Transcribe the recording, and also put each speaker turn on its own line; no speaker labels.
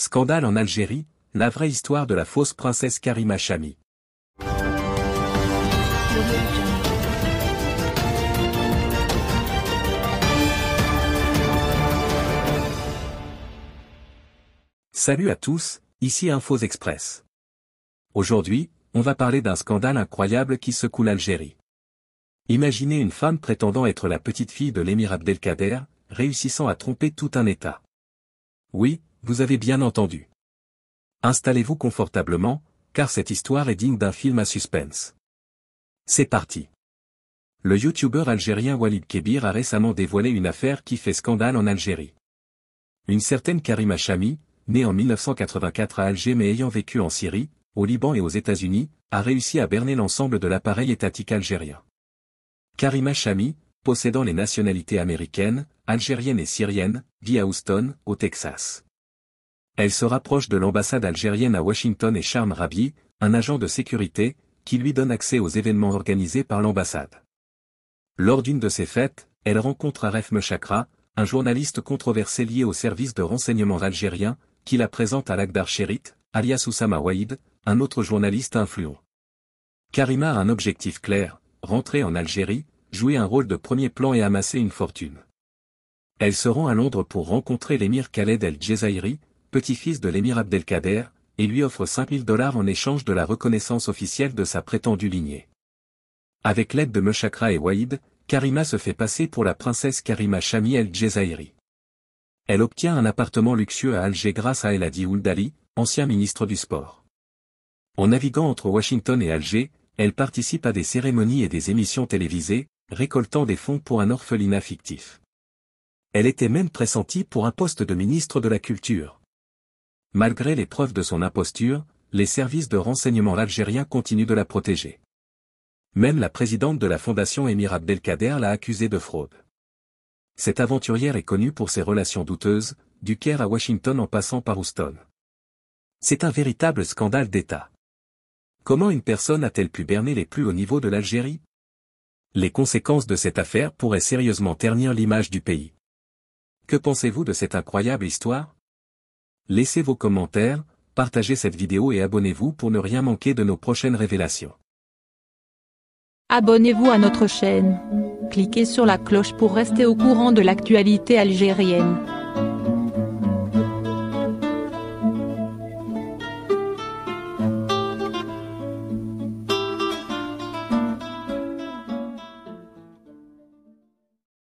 Scandale en Algérie, la vraie histoire de la fausse princesse Karima Chami. Salut à tous, ici Infos Express. Aujourd'hui, on va parler d'un scandale incroyable qui secoue l'Algérie. Imaginez une femme prétendant être la petite-fille de l'émir Abdelkader, réussissant à tromper tout un État. Oui, vous avez bien entendu. Installez-vous confortablement, car cette histoire est digne d'un film à suspense. C'est parti. Le youtubeur algérien Walid Kebir a récemment dévoilé une affaire qui fait scandale en Algérie. Une certaine Karima Chami, née en 1984 à Alger mais ayant vécu en Syrie, au Liban et aux États-Unis, a réussi à berner l'ensemble de l'appareil étatique algérien. Karima Chami, possédant les nationalités américaines, algériennes et syriennes, vit à Houston, au Texas. Elle se rapproche de l'ambassade algérienne à Washington et Charme Rabi, un agent de sécurité, qui lui donne accès aux événements organisés par l'ambassade. Lors d'une de ces fêtes, elle rencontre Aref Mechakra, un journaliste controversé lié au service de renseignement algérien, qui la présente à l'Akdar Sherit, alias Oussama Waïd, un autre journaliste influent. Karima a un objectif clair, rentrer en Algérie, jouer un rôle de premier plan et amasser une fortune. Elle se rend à Londres pour rencontrer l'émir Khaled El Jezairi, petit-fils de l'émir Abdelkader, et lui offre 5000 dollars en échange de la reconnaissance officielle de sa prétendue lignée. Avec l'aide de Mechakra et Waïd, Karima se fait passer pour la princesse Karima Shami El Jezairi. Elle obtient un appartement luxueux à Alger grâce à Eladi Ouldali, ancien ministre du Sport. En naviguant entre Washington et Alger, elle participe à des cérémonies et des émissions télévisées, récoltant des fonds pour un orphelinat fictif. Elle était même pressentie pour un poste de ministre de la Culture. Malgré les preuves de son imposture, les services de renseignement algériens continuent de la protéger. Même la présidente de la fondation Émir Abdelkader l'a accusée de fraude. Cette aventurière est connue pour ses relations douteuses, du Caire à Washington en passant par Houston. C'est un véritable scandale d'État. Comment une personne a-t-elle pu berner les plus hauts niveaux de l'Algérie Les conséquences de cette affaire pourraient sérieusement ternir l'image du pays. Que pensez-vous de cette incroyable histoire Laissez vos commentaires, partagez cette vidéo et abonnez-vous pour ne rien manquer de nos prochaines révélations.
Abonnez-vous à notre chaîne. Cliquez sur la cloche pour rester au courant de l'actualité algérienne.